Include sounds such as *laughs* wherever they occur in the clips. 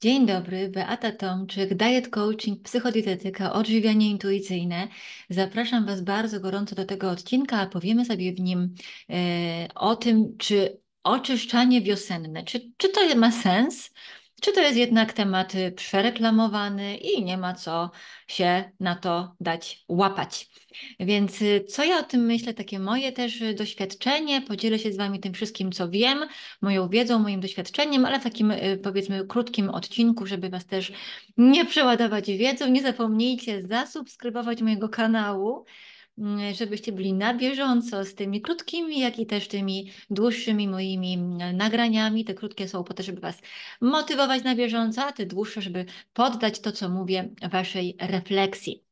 Dzień dobry, Beata Tomczyk, Diet Coaching, Psychodietetyka, Odżywianie Intuicyjne. Zapraszam Was bardzo gorąco do tego odcinka, a powiemy sobie w nim e, o tym, czy oczyszczanie wiosenne, czy, czy to ma sens, czy to jest jednak temat y, przereklamowany i nie ma co się na to dać łapać. Więc y, co ja o tym myślę, takie moje też y, doświadczenie, podzielę się z Wami tym wszystkim, co wiem, moją wiedzą, moim doświadczeniem, ale w takim powiedzmy krótkim odcinku, żeby Was też nie przeładować wiedzą. Nie zapomnijcie zasubskrybować mojego kanału. Mm, żebyście byli na bieżąco z tymi krótkimi, jak i też tymi dłuższymi moimi mm, nagraniami. Te krótkie są po to, żeby Was motywować na bieżąco, a te dłuższe, żeby poddać to, co mówię, Waszej refleksji.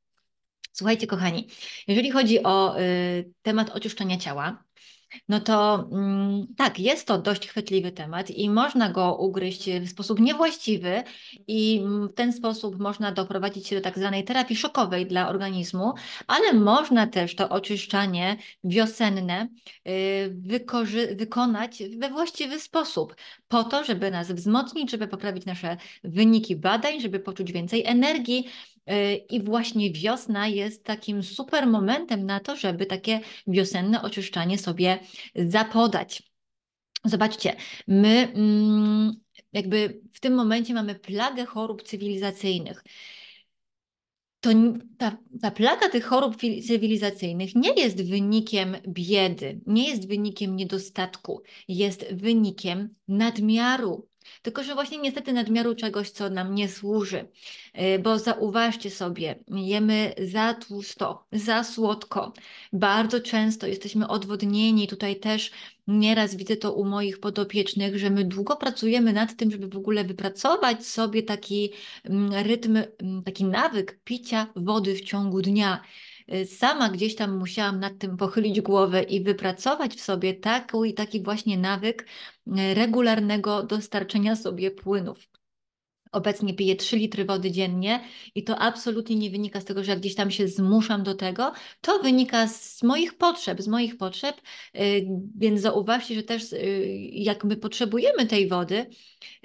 Słuchajcie, kochani, jeżeli chodzi o y, temat oczyszczenia ciała, no to mm, tak, jest to dość chwytliwy temat i można go ugryźć w sposób niewłaściwy i mm, w ten sposób można doprowadzić się do tak zwanej terapii szokowej dla organizmu, ale można też to oczyszczanie wiosenne y, wykonać we właściwy sposób po to, żeby nas wzmocnić, żeby poprawić nasze wyniki badań, żeby poczuć więcej energii, E, I właśnie wiosna jest takim super momentem na to, żeby takie wiosenne oczyszczanie sobie zapodać. Zobaczcie, my mm, jakby w tym momencie mamy plagę chorób cywilizacyjnych to ta, ta plaga tych chorób cywilizacyjnych nie jest wynikiem biedy, nie jest wynikiem niedostatku, jest wynikiem nadmiaru, tylko, że właśnie niestety nadmiaru czegoś, co nam nie służy, y, bo zauważcie sobie, jemy za tłusto, za słodko. Bardzo często jesteśmy odwodnieni. Tutaj też nieraz widzę to u moich podopiecznych, że my długo pracujemy nad tym, żeby w ogóle wypracować sobie taki mm, rytm, mm, taki nawyk picia wody w ciągu dnia. Y, sama gdzieś tam musiałam nad tym pochylić głowę i wypracować w sobie taki, taki właśnie nawyk y, regularnego dostarczenia sobie płynów Obecnie piję 3 litry wody dziennie i to absolutnie nie wynika z tego, że ja gdzieś tam się zmuszam do tego. To wynika z moich potrzeb, z moich potrzeb, y, więc zauważcie, że też y, jak my potrzebujemy tej wody,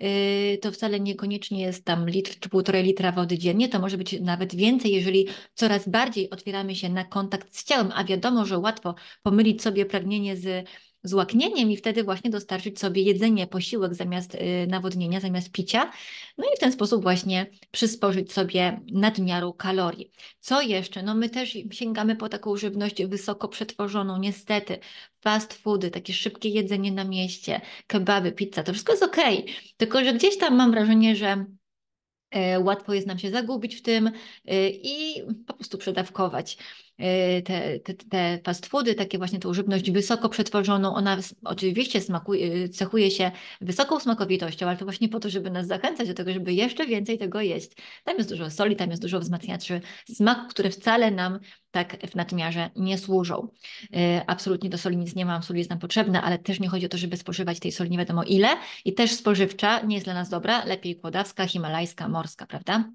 y, to wcale niekoniecznie jest tam litr czy półtorej litra wody dziennie, to może być nawet więcej, jeżeli coraz bardziej otwieramy się na kontakt z ciałem, a wiadomo, że łatwo pomylić sobie pragnienie z złaknieniem i wtedy właśnie dostarczyć sobie jedzenie, posiłek zamiast y, nawodnienia, zamiast picia. No i w ten sposób właśnie przysporzyć sobie nadmiaru kalorii. Co jeszcze? No my też sięgamy po taką żywność wysoko przetworzoną, niestety. Fast foody, takie szybkie jedzenie na mieście, kebaby, pizza, to wszystko jest okej. Tylko, że gdzieś tam mam wrażenie, że y, łatwo jest nam się zagubić w tym y, i po prostu przedawkować. Y, te, te, te fast foody, takie właśnie tą żywność wysoko przetworzoną, ona oczywiście smakuje, cechuje się wysoką smakowitością, ale to właśnie po to, żeby nas zachęcać do tego, żeby jeszcze więcej tego jeść. Tam jest dużo soli, tam jest dużo wzmacniaczy smaku, które wcale nam tak w nadmiarze nie służą. Y, absolutnie do soli nic nie mam, sól jest nam potrzebna, ale też nie chodzi o to, żeby spożywać tej soli nie wiadomo ile i też spożywcza nie jest dla nas dobra, lepiej kłodawska, himalajska, morska, prawda?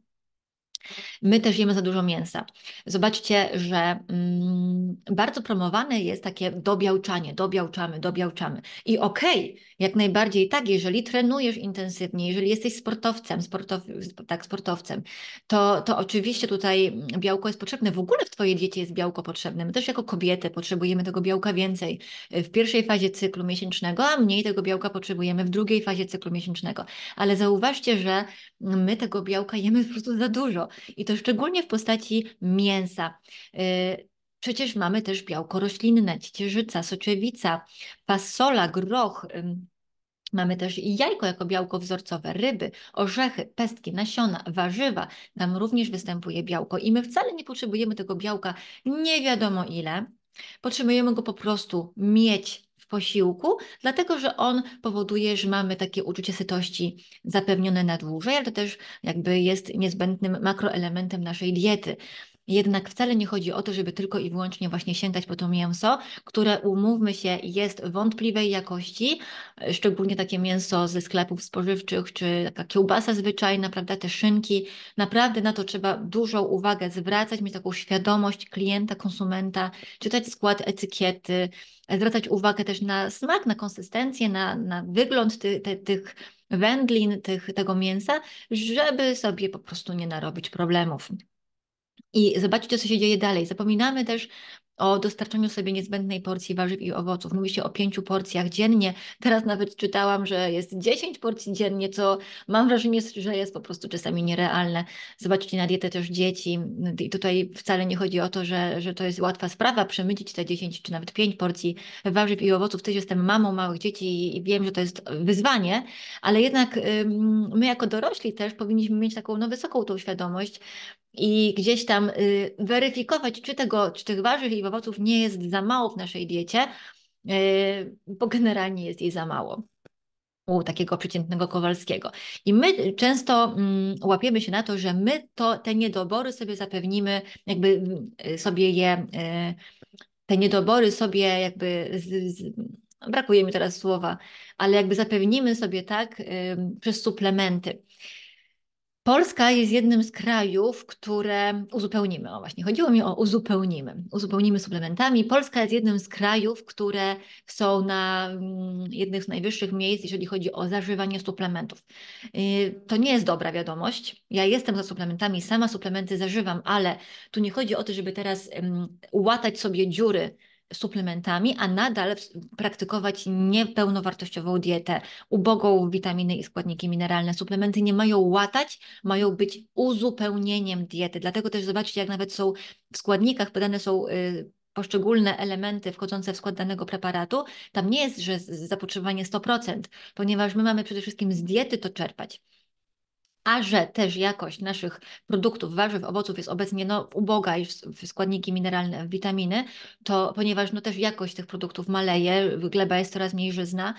My też jemy za dużo mięsa. Zobaczcie, że mm, bardzo promowane jest takie dobiałczanie, dobiałczamy, dobiałczamy. I okej, okay, jak najbardziej tak, jeżeli trenujesz intensywnie, jeżeli jesteś sportowcem, sportow, tak, sportowcem, to, to oczywiście tutaj białko jest potrzebne. W ogóle w Twojej diecie jest białko potrzebne. My też jako kobiety potrzebujemy tego białka więcej w pierwszej fazie cyklu miesięcznego, a mniej tego białka potrzebujemy w drugiej fazie cyklu miesięcznego. Ale zauważcie, że my tego białka jemy po prostu za dużo i to szczególnie w postaci mięsa. Y, przecież mamy też białko roślinne, ciecierzyca, soczewica, fasola, groch, Mamy też jajko jako białko wzorcowe, ryby, orzechy, pestki, nasiona, warzywa. Tam również występuje białko i my wcale nie potrzebujemy tego białka nie wiadomo ile. Potrzebujemy go po prostu mieć posiłku, dlatego że on powoduje, że mamy takie uczucie sytości zapewnione na dłużej, ale to też jakby jest niezbędnym makroelementem naszej diety. Jednak wcale nie chodzi o to, żeby tylko i wyłącznie właśnie sięgać po to mięso, które umówmy się jest wątpliwej jakości, szczególnie takie mięso ze sklepów spożywczych, czy taka kiełbasa zwyczajna, prawda, te szynki. Naprawdę na to trzeba dużą uwagę zwracać, mieć taką świadomość klienta, konsumenta, czytać skład etykiety, zwracać uwagę też na smak, na konsystencję, na, na wygląd ty, tych wędlin, tych, tego mięsa, żeby sobie po prostu nie narobić problemów. I zobaczcie, co się dzieje dalej. Zapominamy też o dostarczaniu sobie niezbędnej porcji warzyw i owoców. Mówi się o pięciu porcjach dziennie. Teraz nawet czytałam, że jest dziesięć porcji dziennie, co mam wrażenie, że jest po prostu czasami nierealne. Zobaczcie na dietę też dzieci. I tutaj wcale nie chodzi o to, że, że to jest łatwa sprawa przemycić te dziesięć czy nawet pięć porcji warzyw i owoców. Też jestem mamą małych dzieci i wiem, że to jest wyzwanie, ale jednak my jako dorośli też powinniśmy mieć taką no, wysoką tą świadomość, i gdzieś tam y, weryfikować, czy, tego, czy tych warzyw i owoców nie jest za mało w naszej diecie, y, bo generalnie jest jej za mało u takiego przeciętnego Kowalskiego. I my często mm, łapiemy się na to, że my to, te niedobory sobie zapewnimy, jakby y, sobie je, te niedobory sobie jakby, z, z, brakuje mi teraz słowa, ale jakby zapewnimy sobie tak przez suplementy. Polska jest jednym z krajów, które uzupełnimy. O właśnie, chodziło mi o uzupełnimy. Uzupełnimy suplementami. Polska jest jednym z krajów, które są na mm, jednych z najwyższych miejsc, jeżeli chodzi o zażywanie suplementów. Y, to nie jest dobra wiadomość. Ja jestem za suplementami, sama suplementy zażywam, ale tu nie chodzi o to, żeby teraz mm, łatać sobie dziury suplementami, a nadal praktykować niepełnowartościową dietę, ubogą w witaminy i składniki mineralne. Suplementy nie mają łatać, mają być uzupełnieniem diety. Dlatego też zobaczcie, jak nawet są w składnikach podane są y, poszczególne elementy wchodzące w skład danego preparatu. Tam nie jest, że zapotrzebowanie 100%, ponieważ my mamy przede wszystkim z diety to czerpać a że też jakość naszych produktów, warzyw, owoców jest obecnie no, uboga i w składniki mineralne, w witaminy, to ponieważ no, też jakość tych produktów maleje, gleba jest coraz mniej żyzna,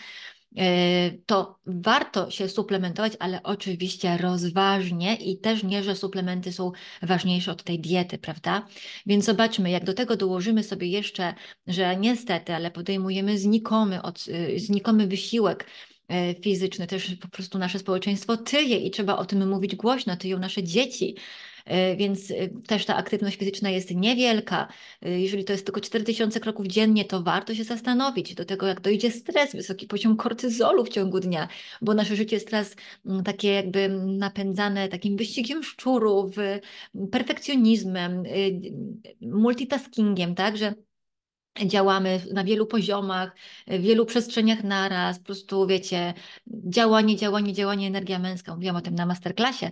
e, to warto się suplementować, ale oczywiście rozważnie i też nie, że suplementy są ważniejsze od tej diety, prawda? Więc zobaczmy, jak do tego dołożymy sobie jeszcze, że niestety, ale podejmujemy znikomy, od, e, znikomy wysiłek E, fizyczny, też po prostu nasze społeczeństwo tyje i trzeba o tym mówić głośno, tyją nasze dzieci. E, więc e, też ta aktywność fizyczna jest niewielka. Jeżeli to jest tylko 4000 kroków dziennie, to warto się zastanowić do tego, jak dojdzie stres, wysoki poziom kortyzolu w ciągu dnia, bo nasze życie jest teraz mm, takie jakby napędzane takim wyścigiem szczurów, y, perfekcjonizmem, y, multitaskingiem, tak, że Działamy na wielu poziomach, w wielu przestrzeniach naraz, po prostu wiecie, działanie, działanie, działanie, energia męska. Mówiłam o tym na masterclassie,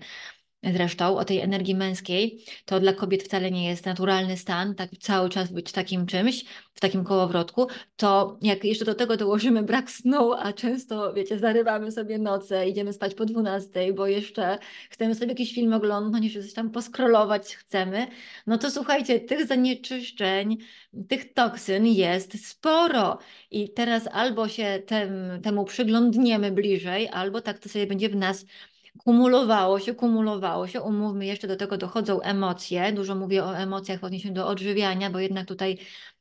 zresztą, o tej energii męskiej, to dla kobiet wcale nie jest naturalny stan, tak cały czas być takim czymś, w takim kołowrotku, to jak jeszcze do tego dołożymy brak snu, a często, wiecie, zarywamy sobie noce, idziemy spać po 12, bo jeszcze chcemy sobie jakiś film oglądać, coś tam poskrolować chcemy, no to słuchajcie, tych zanieczyszczeń, tych toksyn jest sporo i teraz albo się tem, temu przyglądniemy bliżej, albo tak to sobie będzie w nas kumulowało się, kumulowało się. Umówmy, jeszcze do tego dochodzą emocje. Dużo mówię o emocjach w odniesieniu do odżywiania, bo jednak tutaj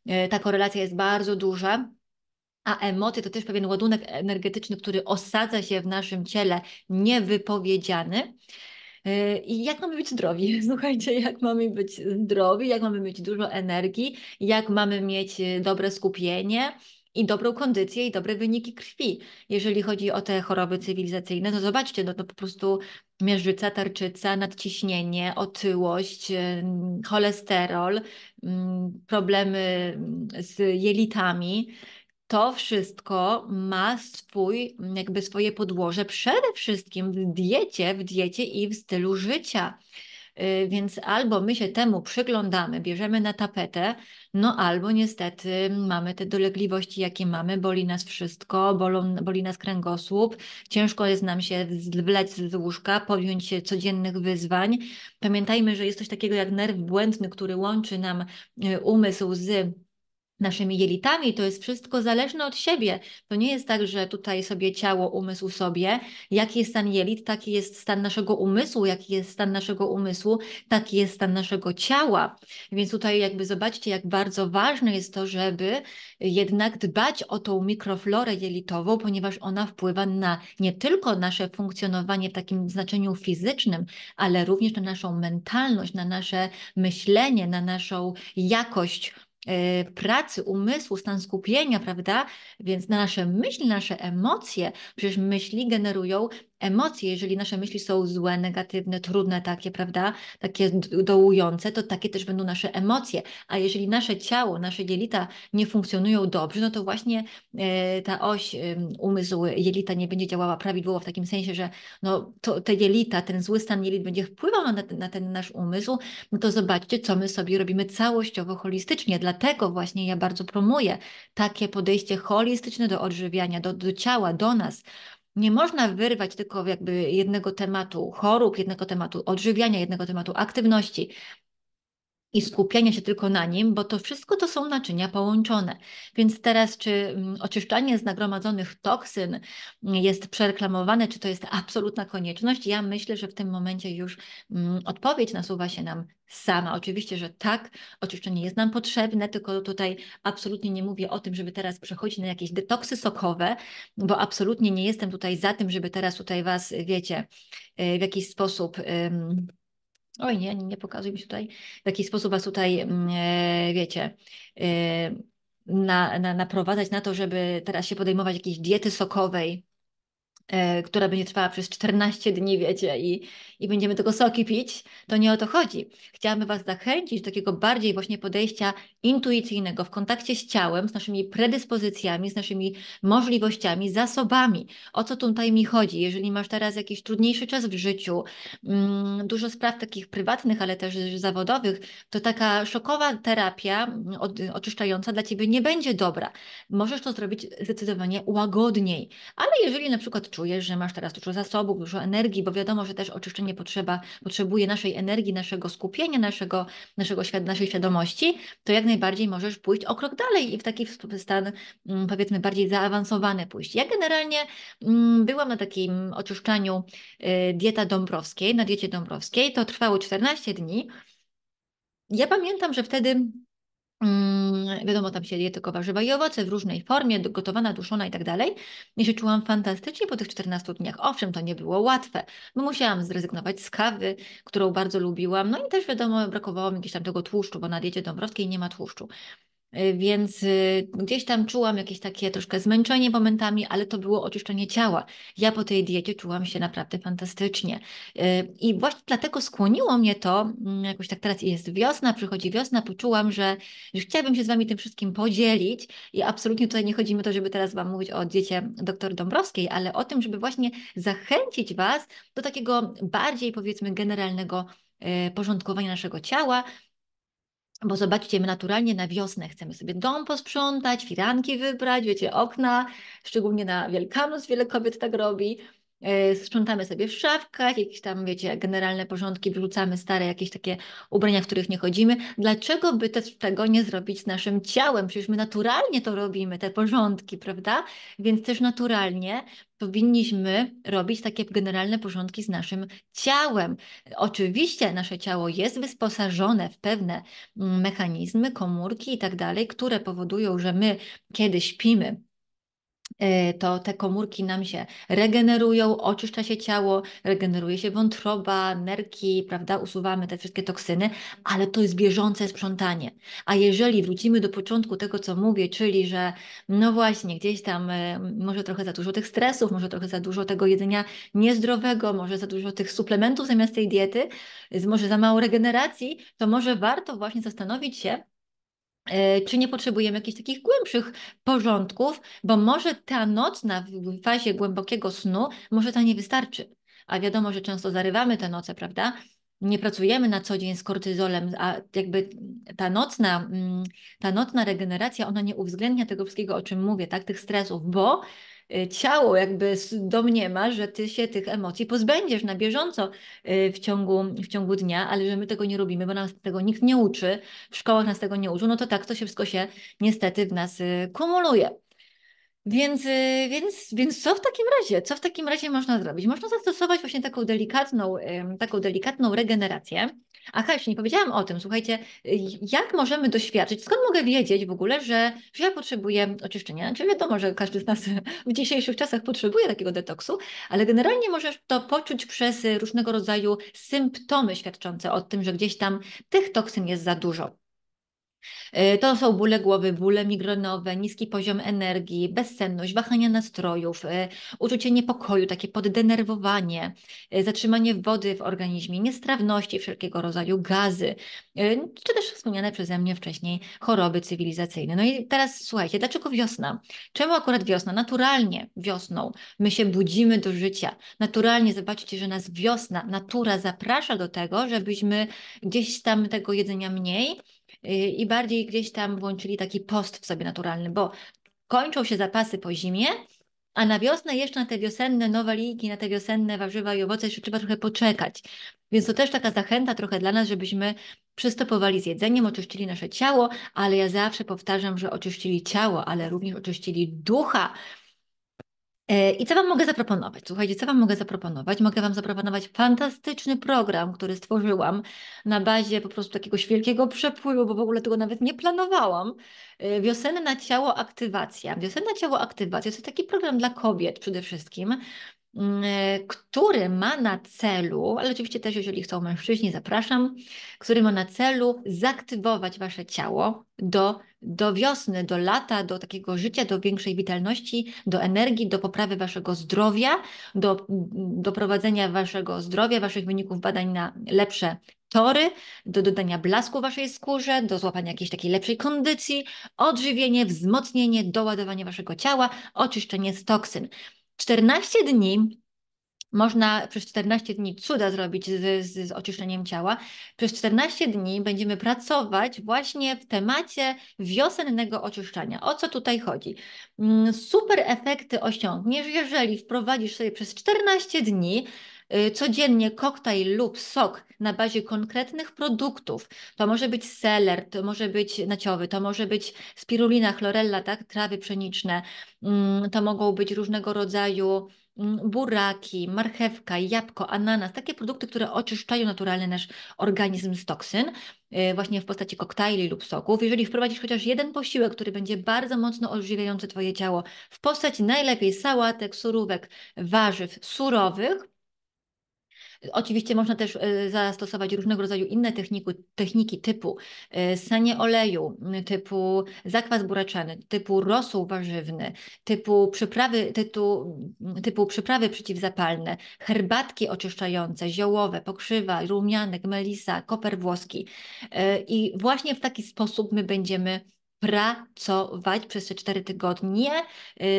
e, ta korelacja jest bardzo duża. A emocje to też pewien ładunek energetyczny, który osadza się w naszym ciele niewypowiedziany. E, I jak mamy być zdrowi? *laughs* Słuchajcie, jak mamy być zdrowi, jak mamy mieć dużo energii, jak mamy mieć e, dobre skupienie, i dobrą kondycję i dobre wyniki krwi. Jeżeli chodzi o te choroby cywilizacyjne, no zobaczcie, no to po prostu miażdżyca, tarczyca, nadciśnienie, otyłość, y, cholesterol, mm, problemy mm, z jelitami. To wszystko ma swój, mm, jakby swoje podłoże przede wszystkim w diecie, w diecie i w stylu życia. Y, więc albo my się temu przyglądamy, bierzemy na tapetę, no albo niestety mamy te dolegliwości, jakie mamy, boli nas wszystko, bolą, boli nas kręgosłup, ciężko jest nam się wlec z łóżka, podjąć się codziennych wyzwań. Pamiętajmy, że jest coś takiego jak nerw błędny, który łączy nam y, umysł z naszymi jelitami, to jest wszystko zależne od siebie. To nie jest tak, że tutaj sobie ciało, umysł sobie. Jaki jest stan jelit, taki jest stan naszego umysłu, jaki jest stan naszego umysłu, taki jest stan naszego ciała. Więc tutaj jakby zobaczcie, jak bardzo ważne jest to, żeby jednak dbać o tą mikroflorę jelitową, ponieważ ona wpływa na nie tylko nasze funkcjonowanie w takim znaczeniu fizycznym, ale również na naszą mentalność, na nasze myślenie, na naszą jakość Y, pracy umysłu, stan skupienia, prawda? Więc na nasze myśli, nasze emocje, przecież myśli generują emocje, jeżeli nasze myśli są złe, negatywne, trudne takie, prawda, takie dołujące, to takie też będą nasze emocje. A jeżeli nasze ciało, nasze jelita nie funkcjonują dobrze, no to właśnie e, ta oś umysłu, jelita nie będzie działała prawidłowo w takim sensie, że no, to, te jelita, ten zły stan jelit będzie wpływał na ten, na ten nasz umysł, no to zobaczcie, co my sobie robimy całościowo, holistycznie. Dlatego właśnie ja bardzo promuję takie podejście holistyczne do odżywiania, do, do ciała, do nas, nie można wyrwać tylko jakby jednego tematu chorób, jednego tematu odżywiania, jednego tematu aktywności i skupiania się tylko na nim, bo to wszystko to są naczynia połączone. Więc teraz, czy mm, oczyszczanie z nagromadzonych toksyn jest przereklamowane, czy to jest absolutna konieczność? Ja myślę, że w tym momencie już mm, odpowiedź nasuwa się nam sama. Oczywiście, że tak, oczyszczenie jest nam potrzebne, tylko tutaj absolutnie nie mówię o tym, żeby teraz przechodzić na jakieś detoksy sokowe, bo absolutnie nie jestem tutaj za tym, żeby teraz tutaj Was, wiecie, y, w jakiś sposób. Oj nie, nie pokazuj mi tutaj. W jaki sposób was tutaj, mm, e, wiecie, e, na, na, naprowadzać na to, żeby teraz się podejmować jakiejś diety sokowej, e, która będzie trwała przez 14 dni, wiecie, i, i będziemy tego soki pić, to nie o to chodzi. Chciałabym Was zachęcić do takiego bardziej właśnie podejścia intuicyjnego, w kontakcie z ciałem, z naszymi predyspozycjami, z naszymi możliwościami, zasobami. O co tutaj mi chodzi? Jeżeli masz teraz jakiś trudniejszy czas w życiu, mm, dużo spraw takich prywatnych, ale też zawodowych, to taka szokowa terapia mm, oczyszczająca dla ciebie nie będzie dobra. Możesz to zrobić zdecydowanie łagodniej. Ale jeżeli na przykład czujesz, że masz teraz dużo zasobów, dużo energii, bo wiadomo, że też oczyszczenie potrzeba, potrzebuje naszej energii, naszego skupienia, naszego, naszego, naszej świadomości, to jak najbardziej możesz pójść o krok dalej i w taki stan mm, powiedzmy bardziej zaawansowany pójść. Ja generalnie mm, byłam na takim oczyszczaniu y, dieta Dąbrowskiej, na diecie Dąbrowskiej, to trwało 14 dni. Ja pamiętam, że wtedy Mm, wiadomo, tam się je tylko warzywa i owoce w różnej formie, gotowana, duszona i tak dalej. Ja się czułam fantastycznie po tych 14 dniach. Owszem, to nie było łatwe, bo musiałam zrezygnować z kawy, którą bardzo lubiłam. No i też wiadomo, brakowało mi jakiegoś tam tego tłuszczu, bo na diecie dąbrowskiej nie ma tłuszczu. Y, więc y, gdzieś tam czułam jakieś takie troszkę zmęczenie momentami, ale to było oczyszczenie ciała. Ja po tej diecie czułam się naprawdę fantastycznie. Y, I właśnie dlatego skłoniło mnie to, mm, jakoś tak teraz jest wiosna, przychodzi wiosna, poczułam, że, że chciałabym się z Wami tym wszystkim podzielić. I absolutnie tutaj nie chodzi mi o to, żeby teraz Wam mówić o diecie dr Dąbrowskiej, ale o tym, żeby właśnie zachęcić Was do takiego bardziej powiedzmy generalnego porządkowania naszego ciała, bo zobaczcie, my naturalnie na wiosnę chcemy sobie dom posprzątać, firanki wybrać, wiecie, okna, szczególnie na Wielkanoc wiele kobiet tak robi. E, sprzątamy sobie w szafkach, jakieś tam, wiecie, generalne porządki, wyrzucamy stare jakieś takie ubrania, w których nie chodzimy. Dlaczego by też tego nie zrobić z naszym ciałem? Przecież my naturalnie to robimy, te porządki, prawda? Więc też naturalnie powinniśmy robić takie generalne porządki z naszym ciałem. Oczywiście nasze ciało jest wyposażone w pewne mm, mechanizmy, komórki i tak dalej, które powodują, że my, kiedy śpimy, Y, to te komórki nam się regenerują, oczyszcza się ciało, regeneruje się wątroba, nerki, prawda, usuwamy te wszystkie toksyny, ale to jest bieżące sprzątanie. A jeżeli wrócimy do początku tego, co mówię, czyli że no właśnie, gdzieś tam y, może trochę za dużo tych stresów, może trochę za dużo tego jedzenia niezdrowego, może za dużo tych suplementów zamiast tej diety, może za mało regeneracji, to może warto właśnie zastanowić się, E, czy nie potrzebujemy jakichś takich głębszych porządków, bo może ta nocna w fazie głębokiego snu, może ta nie wystarczy. A wiadomo, że często zarywamy te noce, prawda? Nie pracujemy na co dzień z kortyzolem, a jakby ta nocna, mm, ta nocna regeneracja, ona nie uwzględnia tego wszystkiego, o czym mówię, tak? Tych stresów, bo Y, ciało jakby domniema, że ty się tych emocji pozbędziesz na bieżąco y, w ciągu, w ciągu dnia, ale że my tego nie robimy, bo nas tego nikt nie uczy, w szkołach nas tego nie uczy, no to tak to się wszystko się niestety w nas y, kumuluje. Więc, więc, więc co w takim razie? Co w takim razie można zrobić? Można zastosować właśnie taką delikatną, taką delikatną regenerację Aha, jeszcze nie powiedziałam o tym. Słuchajcie, jak możemy doświadczyć, skąd mogę wiedzieć w ogóle, że, że ja potrzebuję oczyszczenia? Czy znaczy, wiadomo, że każdy z nas *laughs* w dzisiejszych czasach potrzebuje takiego detoksu, ale generalnie możesz to poczuć przez różnego rodzaju symptomy świadczące o tym, że gdzieś tam tych toksyn jest za dużo. Y, to są bóle głowy, bóle migrenowe, niski poziom energii, bezsenność, wahania nastrojów, y, uczucie niepokoju, takie poddenerwowanie, y, zatrzymanie wody w organizmie, niestrawności wszelkiego rodzaju, gazy, czy też wspomniane przeze mnie wcześniej choroby cywilizacyjne. No i teraz słuchajcie, dlaczego wiosna? Czemu akurat wiosna? Naturalnie wiosną my się budzimy do życia. Naturalnie zobaczycie, że nas wiosna, natura zaprasza do tego, żebyśmy gdzieś tam tego jedzenia mniej, Y, i bardziej gdzieś tam włączyli taki post w sobie naturalny, bo kończą się zapasy po zimie, a na wiosnę jeszcze na te wiosenne nowe na te wiosenne warzywa i owoce jeszcze trzeba trochę poczekać. Więc to też taka zachęta trochę dla nas, żebyśmy przystopowali z jedzeniem, oczyścili nasze ciało, ale ja zawsze powtarzam, że oczyścili ciało, ale również oczyścili ducha, E, I co Wam mogę zaproponować? Słuchajcie, co Wam mogę zaproponować? Mogę Wam zaproponować fantastyczny program, który stworzyłam na bazie po prostu takiegoś wielkiego przepływu, bo w ogóle tego nawet nie planowałam. E, Wiosenna ciało aktywacja. Wiosenna ciało aktywacja to jest taki program dla kobiet przede wszystkim, Mm, y, który ma na celu, ale oczywiście też jeżeli chcą mężczyźni, zapraszam, który ma na celu zaktywować wasze ciało do, do wiosny, do lata, do takiego życia, do większej witalności, do energii, do poprawy waszego zdrowia, do, do prowadzenia waszego zdrowia, waszych wyników badań na lepsze tory, do dodania blasku waszej skórze, do złapania jakiejś takiej lepszej kondycji, odżywienie, wzmocnienie, doładowanie waszego ciała, oczyszczenie z toksyn. 14 dni można przez 14 dni cuda zrobić z, z, z oczyszczeniem ciała. Przez 14 dni będziemy pracować właśnie w temacie wiosennego oczyszczania. O co tutaj chodzi? Mm, super efekty osiągniesz, jeżeli wprowadzisz sobie przez 14 dni Y, codziennie koktajl lub sok na bazie konkretnych produktów. To może być seler, to może być naciowy, to może być spirulina, chlorella, tak, trawy pszeniczne, mm, to mogą być różnego rodzaju mm, buraki, marchewka, jabłko, ananas, takie produkty, które oczyszczają naturalny nasz organizm z toksyn, y, właśnie w postaci koktajli lub soków. Jeżeli wprowadzisz chociaż jeden posiłek, który będzie bardzo mocno odżywiający Twoje ciało, w postaci najlepiej sałatek, surówek, warzyw surowych, Oczywiście można też e, zastosować różnego rodzaju inne techniki, techniki typu e, sanie oleju, typu zakwas buraczany, typu rosół warzywny, typu przyprawy, typu, typu przyprawy przeciwzapalne, herbatki oczyszczające, ziołowe, pokrzywa, rumianek, melisa, koper włoski. E, I właśnie w taki sposób my będziemy pracować przez te cztery tygodnie.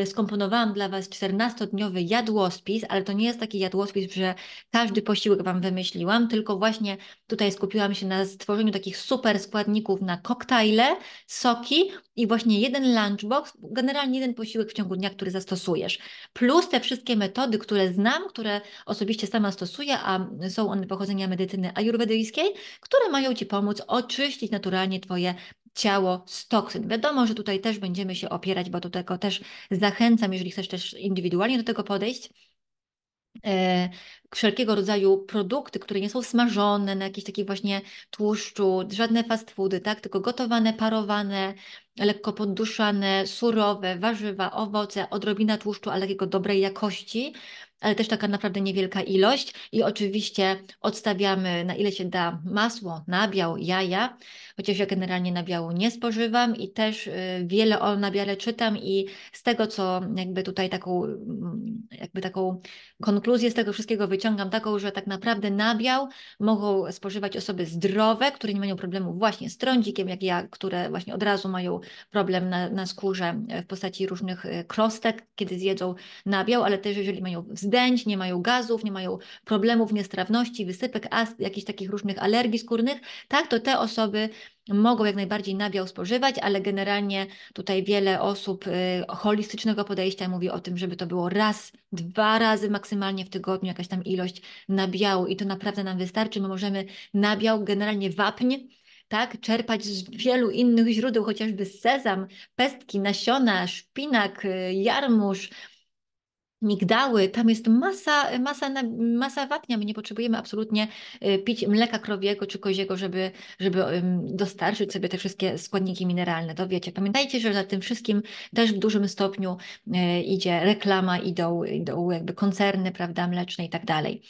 Y, skomponowałam dla Was 14-dniowy jadłospis, ale to nie jest taki jadłospis, że każdy posiłek Wam wymyśliłam, tylko właśnie tutaj skupiłam się na stworzeniu takich super składników na koktajle, soki i właśnie jeden lunchbox, generalnie jeden posiłek w ciągu dnia, który zastosujesz. Plus te wszystkie metody, które znam, które osobiście sama stosuję, a są one pochodzenia medycyny ajurwedyjskiej, które mają Ci pomóc oczyścić naturalnie Twoje ciało z toksyn. Wiadomo, że tutaj też będziemy się opierać, bo do tego też zachęcam, jeżeli chcesz też indywidualnie do tego podejść. E, wszelkiego rodzaju produkty, które nie są smażone na jakiś takich właśnie tłuszczu, żadne fast foody, tak? tylko gotowane, parowane, lekko podduszane, surowe, warzywa, owoce, odrobina tłuszczu, ale takiego dobrej jakości, ale też taka naprawdę niewielka ilość. I oczywiście odstawiamy na ile się da masło, nabiał, jaja, chociaż ja generalnie nabiału nie spożywam i też y, wiele o nabiale czytam i z tego, co jakby tutaj taką, mm, jakby taką konkluzję z tego wszystkiego wyciągam taką, że tak naprawdę nabiał mogą spożywać osoby zdrowe, które nie mają problemu właśnie z trądzikiem, jak ja, które właśnie od razu mają problem na, na skórze e, w postaci różnych e, krostek, kiedy zjedzą nabiał, ale też jeżeli mają wzdęć, nie mają gazów, nie mają problemów niestrawności, wysypek, ast, jakichś takich różnych alergii skórnych, tak, to te osoby mogą jak najbardziej nabiał spożywać, ale generalnie tutaj wiele osób y, holistycznego podejścia mówi o tym, żeby to było raz, dwa razy maksymalnie w tygodniu jakaś tam ilość nabiału i to naprawdę nam wystarczy. My możemy nabiał, generalnie wapń, tak, czerpać z wielu innych źródeł, chociażby sezam, pestki, nasiona, szpinak, y, jarmuż, migdały, tam jest masa, masa, masa wapnia, my nie potrzebujemy absolutnie y, pić mleka krowiego czy koziego, żeby, żeby dostarczyć sobie te wszystkie składniki mineralne, to wiecie. Pamiętajcie, że za tym wszystkim też w dużym stopniu y, idzie reklama, idą, idą jakby koncerny, prawda, mleczne i tak dalej.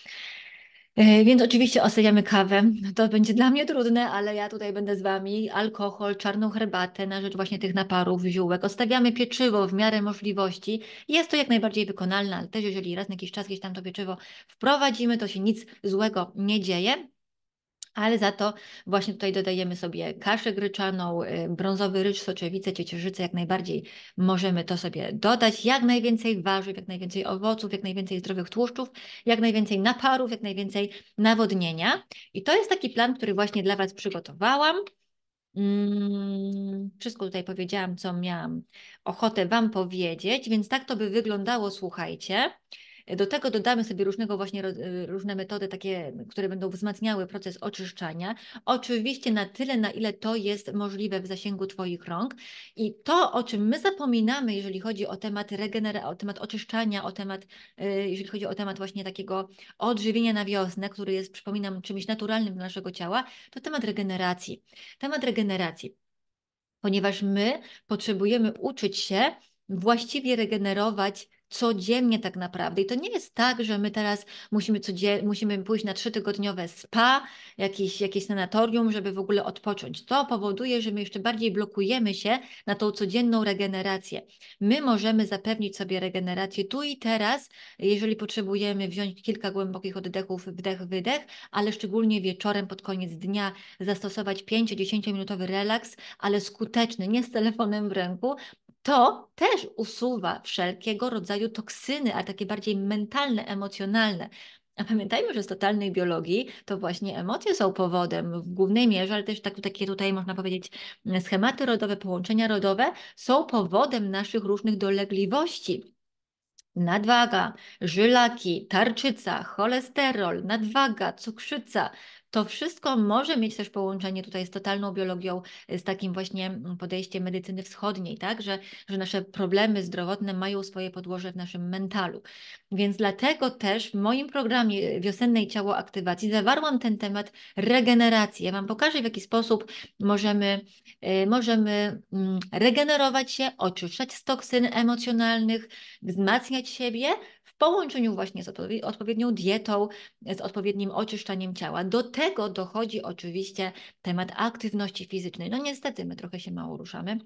E, więc oczywiście ostajamy kawę. To będzie dla mnie trudne, ale ja tutaj będę z Wami. Alkohol, czarną herbatę na rzecz właśnie tych naparów, ziółek. Ostawiamy pieczywo w miarę możliwości. Jest to jak najbardziej wykonalne, ale też jeżeli raz na jakiś czas gdzieś tam to pieczywo wprowadzimy, to się nic złego nie dzieje ale za to właśnie tutaj dodajemy sobie kaszę gryczaną, y, brązowy ryż, soczewice, ciecierzycę, jak najbardziej możemy to sobie dodać, jak najwięcej warzyw, jak najwięcej owoców, jak najwięcej zdrowych tłuszczów, jak najwięcej naparów, jak najwięcej nawodnienia. I to jest taki plan, który właśnie dla Was przygotowałam. Mm, wszystko tutaj powiedziałam, co miałam ochotę Wam powiedzieć, więc tak to by wyglądało, słuchajcie. Do tego dodamy sobie różnego właśnie, y, różne metody takie, które będą wzmacniały proces oczyszczania. Oczywiście na tyle, na ile to jest możliwe w zasięgu Twoich rąk. I to, o czym my zapominamy, jeżeli chodzi o temat regenera, o temat oczyszczania, o temat, y, jeżeli chodzi o temat właśnie takiego odżywienia na wiosnę, który jest, przypominam, czymś naturalnym dla naszego ciała, to temat regeneracji. Temat regeneracji. Ponieważ my potrzebujemy uczyć się właściwie regenerować codziennie tak naprawdę. I to nie jest tak, że my teraz musimy, musimy pójść na trzytygodniowe spa, jakieś, jakieś sanatorium, żeby w ogóle odpocząć. To powoduje, że my jeszcze bardziej blokujemy się na tą codzienną regenerację. My możemy zapewnić sobie regenerację tu i teraz, jeżeli potrzebujemy wziąć kilka głębokich oddechów, wdech, wydech, ale szczególnie wieczorem pod koniec dnia zastosować 5-10 minutowy relaks, ale skuteczny, nie z telefonem w ręku, to też usuwa wszelkiego rodzaju toksyny, a takie bardziej mentalne, emocjonalne. A pamiętajmy, że z totalnej biologii to właśnie emocje są powodem w głównej mierze, ale też tak, takie tutaj można powiedzieć schematy rodowe, połączenia rodowe są powodem naszych różnych dolegliwości. Nadwaga, żylaki, tarczyca, cholesterol, nadwaga, cukrzyca, to wszystko może mieć też połączenie tutaj z totalną biologią, y, z takim właśnie mm, podejściem medycyny wschodniej, tak, że, że nasze problemy zdrowotne mają swoje podłoże w naszym mentalu. Więc dlatego też w moim programie y, wiosennej ciało aktywacji zawarłam ten temat regeneracji. Ja Wam pokażę, w jaki sposób możemy, y, możemy mm, regenerować się, oczyszczać z toksyn emocjonalnych, wzmacniać siebie, połączeniu właśnie z odpowiednią dietą, z odpowiednim oczyszczaniem ciała. Do tego dochodzi oczywiście temat aktywności fizycznej. No niestety, my trochę się mało ruszamy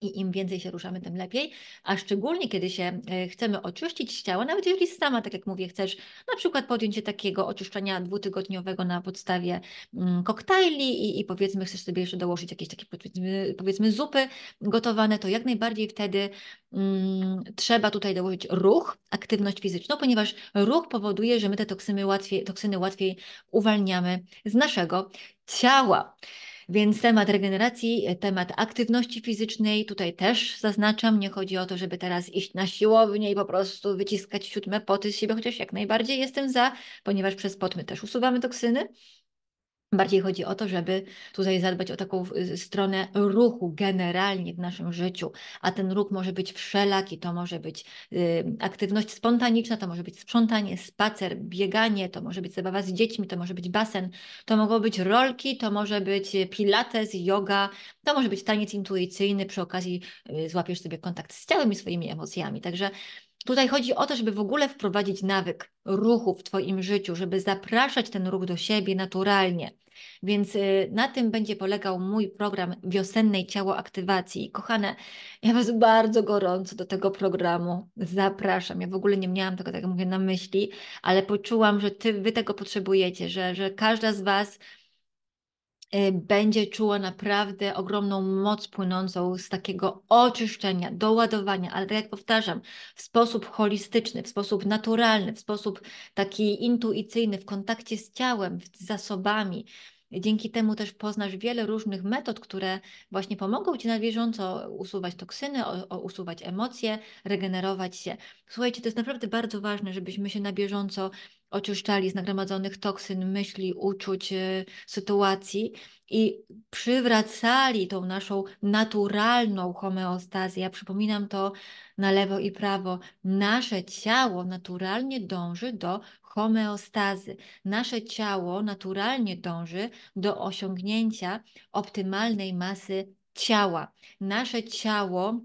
i im więcej się ruszamy, tym lepiej, a szczególnie kiedy się e, chcemy oczyścić z ciała, nawet jeżeli sama, tak jak mówię, chcesz na przykład podjąć się takiego oczyszczenia dwutygodniowego na podstawie mm, koktajli i, i powiedzmy chcesz sobie jeszcze dołożyć jakieś takie powiedzmy, powiedzmy zupy gotowane, to jak najbardziej wtedy mm, trzeba tutaj dołożyć ruch, aktywność fizyczną, ponieważ ruch powoduje, że my te toksyny łatwiej, toksyny łatwiej uwalniamy z naszego ciała. Więc temat regeneracji, e, temat aktywności fizycznej, tutaj też zaznaczam, nie chodzi o to, żeby teraz iść na siłownię i po prostu wyciskać siódme poty z siebie, chociaż jak najbardziej jestem za, ponieważ przez pot my też usuwamy toksyny, Bardziej chodzi o to, żeby tutaj zadbać o taką y, stronę ruchu generalnie w naszym życiu, a ten ruch może być wszelaki, to może być y, aktywność spontaniczna, to może być sprzątanie, spacer, bieganie, to może być zabawa z dziećmi, to może być basen, to mogą być rolki, to może być pilates, yoga, to może być taniec intuicyjny, przy okazji y, złapiesz sobie kontakt z ciałem i swoimi emocjami, także Tutaj chodzi o to, żeby w ogóle wprowadzić nawyk ruchu w Twoim życiu, żeby zapraszać ten ruch do siebie naturalnie. Więc y, na tym będzie polegał mój program wiosennej ciało aktywacji. Kochane, ja Was bardzo gorąco do tego programu zapraszam. Ja w ogóle nie miałam tego, tak jak mówię, na myśli, ale poczułam, że ty, Wy tego potrzebujecie, że, że każda z Was Y, będzie czuła naprawdę ogromną moc płynącą z takiego oczyszczenia, doładowania, ale tak jak powtarzam, w sposób holistyczny, w sposób naturalny, w sposób taki intuicyjny, w kontakcie z ciałem, z zasobami, Dzięki temu też poznasz wiele różnych metod, które właśnie pomogą Ci na bieżąco usuwać toksyny, o, o, usuwać emocje, regenerować się. Słuchajcie, to jest naprawdę bardzo ważne, żebyśmy się na bieżąco oczyszczali z nagromadzonych toksyn, myśli, uczuć, y, sytuacji i przywracali tą naszą naturalną homeostazję. Ja przypominam to na lewo i prawo. Nasze ciało naturalnie dąży do homeostazy. Nasze ciało naturalnie dąży do osiągnięcia optymalnej masy ciała. Nasze ciało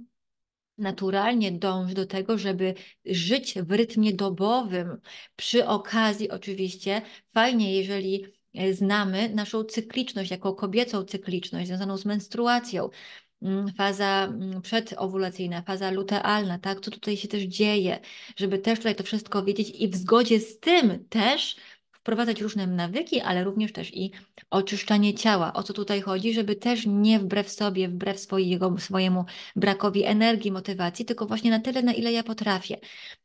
naturalnie dąży do tego, żeby żyć w rytmie dobowym. Przy okazji, oczywiście, fajnie, jeżeli e, znamy naszą cykliczność jako kobiecą cykliczność związaną z menstruacją. Mm, faza mm, przedowulacyjna, faza lutealna, tak? Co tutaj się też dzieje, żeby też tutaj to wszystko wiedzieć i w zgodzie z tym też wprowadzać różne nawyki, ale również też i oczyszczanie ciała. O co tutaj chodzi? Żeby też nie wbrew sobie, wbrew swojego, swojemu brakowi energii, motywacji, tylko właśnie na tyle, na ile ja potrafię.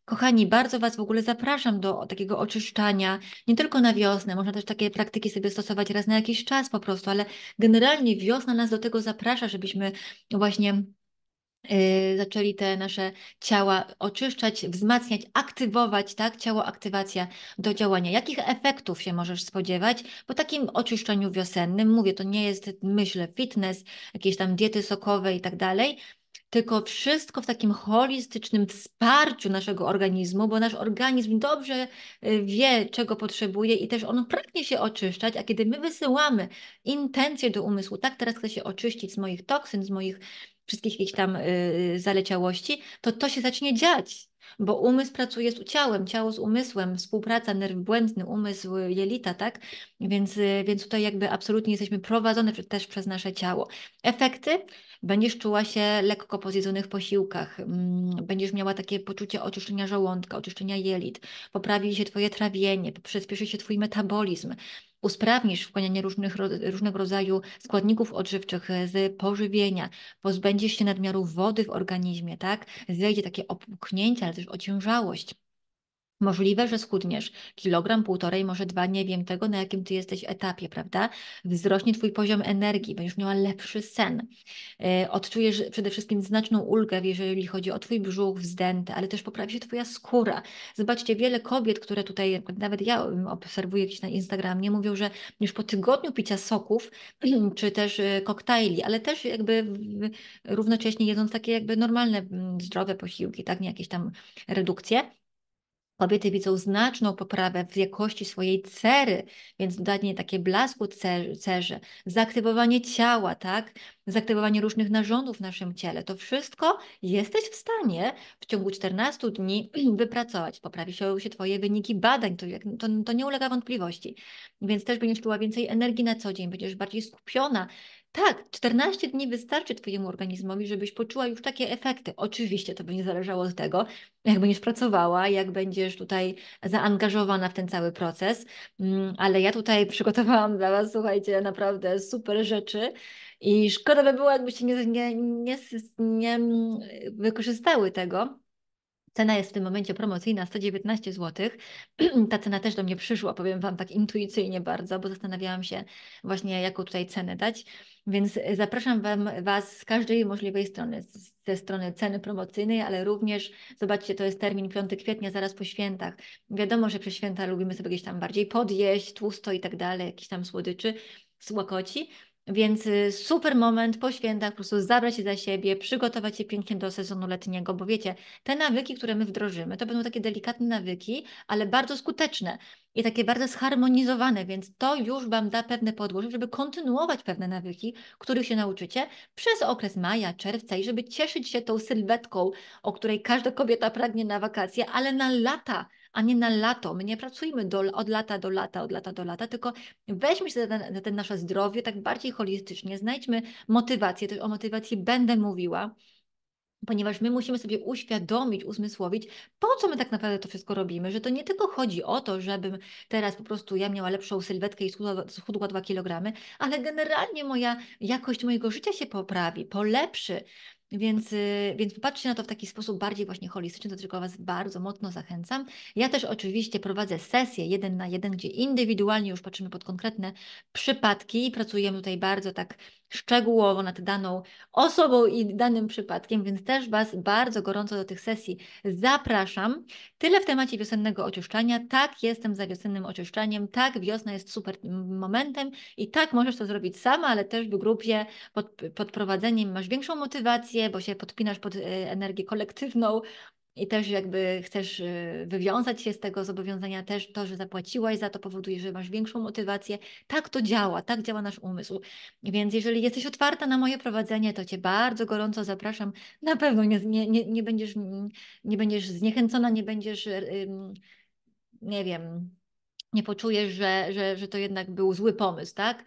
Kochani, bardzo Was w ogóle zapraszam do takiego oczyszczania, nie tylko na wiosnę, można też takie praktyki sobie stosować raz na jakiś czas po prostu, ale generalnie wiosna nas do tego zaprasza, żebyśmy właśnie Y, zaczęli te nasze ciała oczyszczać, wzmacniać, aktywować, tak? Ciało aktywacja do działania. Jakich efektów się możesz spodziewać po takim oczyszczeniu wiosennym? Mówię, to nie jest, myślę, fitness, jakieś tam diety sokowe i tak dalej, tylko wszystko w takim holistycznym wsparciu naszego organizmu, bo nasz organizm dobrze y, wie, czego potrzebuje i też on pragnie się oczyszczać, a kiedy my wysyłamy intencje do umysłu, tak teraz chcę się oczyścić z moich toksyn, z moich wszystkich ich tam y, y, zaleciałości, to to się zacznie dziać, bo umysł pracuje z ciałem, ciało z umysłem, współpraca, nerw błędny, umysł, y, jelita, tak? Więc, więc tutaj jakby absolutnie jesteśmy prowadzone też przez nasze ciało. Efekty? Będziesz czuła się lekko po zjedzonych posiłkach, mm, będziesz miała takie poczucie oczyszczenia żołądka, oczyszczenia jelit, poprawi się Twoje trawienie, przyspieszy się Twój metabolizm, usprawnisz wchłanianie różnych, różnego rodzaju składników odżywczych e, z pożywienia, pozbędziesz się nadmiaru wody w organizmie, tak? Zejdzie takie opuknięcie, ale też ociężałość. Możliwe, że schudniesz kilogram, półtorej, może dwa, nie wiem tego, na jakim ty jesteś etapie, prawda? Wzrośnie twój poziom energii, będziesz miała lepszy sen. E, odczujesz przede wszystkim znaczną ulgę, jeżeli chodzi o twój brzuch, wzdęty, ale też poprawi się twoja skóra. Zobaczcie, wiele kobiet, które tutaj, nawet ja obserwuję gdzieś na Instagramie, mówią, że już po tygodniu picia soków, *clears throat* czy też e, koktajli, ale też jakby równocześnie jedząc takie jakby normalne, mm, zdrowe posiłki, tak, nie jakieś tam redukcje, Kobiety widzą znaczną poprawę w jakości swojej cery, więc dodanie takie blasku cer cerze, zaktywowanie ciała, tak? zaktywowanie różnych narządów w naszym ciele. To wszystko jesteś w stanie w ciągu 14 dni *clears throat* wypracować. Poprawi się, się Twoje wyniki badań, to, to, to nie ulega wątpliwości. Więc też będziesz czuła więcej energii na co dzień, będziesz bardziej skupiona tak, 14 dni wystarczy Twojemu organizmowi, żebyś poczuła już takie efekty. Oczywiście to będzie zależało od tego, jak będziesz pracowała, jak będziesz tutaj zaangażowana w ten cały proces. Mm, ale ja tutaj przygotowałam dla Was, słuchajcie, naprawdę super rzeczy. I szkoda by było, jakbyście nie, nie, nie, nie wykorzystały tego, Cena jest w tym momencie promocyjna 119 zł. *clears throat* Ta cena też do mnie przyszła, powiem Wam tak intuicyjnie bardzo, bo zastanawiałam się właśnie, jaką tutaj cenę dać. Więc e, zapraszam wam, Was z każdej możliwej strony, ze strony ceny promocyjnej, ale również, zobaczcie, to jest termin 5 kwietnia, zaraz po świętach. Wiadomo, że przez święta lubimy sobie gdzieś tam bardziej podjeść, tłusto i tak dalej, jakieś tam słodyczy, słokoci, więc y, super moment po świętach, po prostu zabrać się za siebie, przygotować się pięknie do sezonu letniego, bo wiecie, te nawyki, które my wdrożymy, to będą takie delikatne nawyki, ale bardzo skuteczne i takie bardzo zharmonizowane, więc to już Wam da pewne podłoże, żeby kontynuować pewne nawyki, których się nauczycie przez okres maja, czerwca i żeby cieszyć się tą sylwetką, o której każda kobieta pragnie na wakacje, ale na lata a nie na lato. My nie pracujmy do, od lata do lata, od lata do lata, tylko weźmy się za, ten, za, nasze zdrowie tak bardziej holistycznie, znajdźmy motywację, też o motywacji będę mówiła. Ponieważ my musimy sobie uświadomić, uzmysłowić, po co my tak naprawdę to wszystko robimy, że to nie tylko chodzi o to, żebym teraz po prostu ja miała lepszą sylwetkę i schudła, schudła 2 kg, ale generalnie moja jakość mojego życia się poprawi, polepszy, więc, y, więc popatrzcie na to w taki sposób bardziej właśnie holistyczny, do czego Was bardzo mocno zachęcam. Ja też oczywiście prowadzę sesje jeden na jeden, gdzie indywidualnie już patrzymy pod konkretne przypadki i pracujemy tutaj bardzo tak szczegółowo nad daną osobą i danym przypadkiem, więc też Was bardzo gorąco do tych sesji zapraszam. Tyle w temacie wiosennego oczyszczania. Tak, jestem za wiosennym oczyszczaniem, tak, wiosna jest super momentem i tak możesz to zrobić sama, ale też w grupie pod, pod prowadzeniem masz większą motywację, bo się podpinasz pod e, energię kolektywną, i też jakby chcesz y, wywiązać się z tego zobowiązania, też to, że zapłaciłaś za to powoduje, że masz większą motywację. Tak to działa, tak działa nasz umysł. Więc jeżeli jesteś otwarta na moje prowadzenie, to Cię bardzo gorąco zapraszam. Na pewno nie, nie, nie, będziesz, nie będziesz zniechęcona, nie będziesz, y, nie wiem, nie poczujesz, że, że, że to jednak był zły pomysł, tak?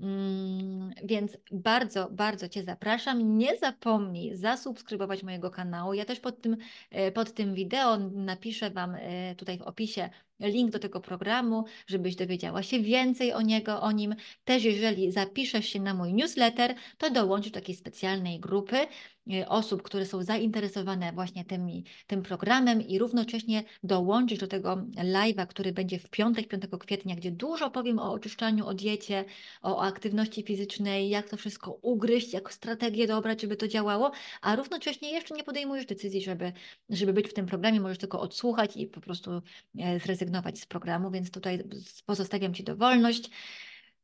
Mm, więc bardzo, bardzo Cię zapraszam. Nie zapomnij zasubskrybować mojego kanału. Ja też pod tym, e, pod tym wideo napiszę Wam e, tutaj w opisie link do tego programu, żebyś dowiedziała się więcej o niego, o nim. Też jeżeli zapiszesz się na mój newsletter, to dołączysz do takiej specjalnej grupy y, osób, które są zainteresowane właśnie tym tym programem i równocześnie dołączysz do tego live'a, który będzie w piątek, 5 kwietnia, gdzie dużo powiem o oczyszczaniu, o diecie, o aktywności fizycznej, jak to wszystko ugryźć, jak strategię dobrać, żeby to działało, a równocześnie jeszcze nie podejmujesz decyzji, żeby, żeby być w tym programie, możesz tylko odsłuchać i po prostu e, zrezygnować zrezygnować z programu, więc tutaj pozostawiam Ci dowolność.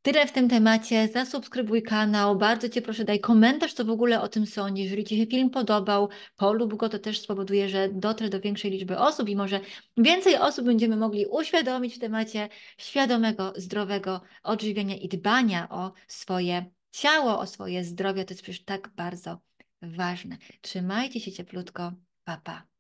Tyle w tym temacie. Zasubskrybuj kanał. Bardzo Cię proszę, daj komentarz, co w ogóle o tym sądzisz. Jeżeli Ci się film podobał, polub go, to też spowoduje, że dotrę do większej liczby osób i może więcej osób będziemy mogli uświadomić w temacie świadomego, zdrowego odżywiania i dbania o swoje ciało, o swoje zdrowie. To jest przecież tak bardzo ważne. Trzymajcie się cieplutko. Pa, pa.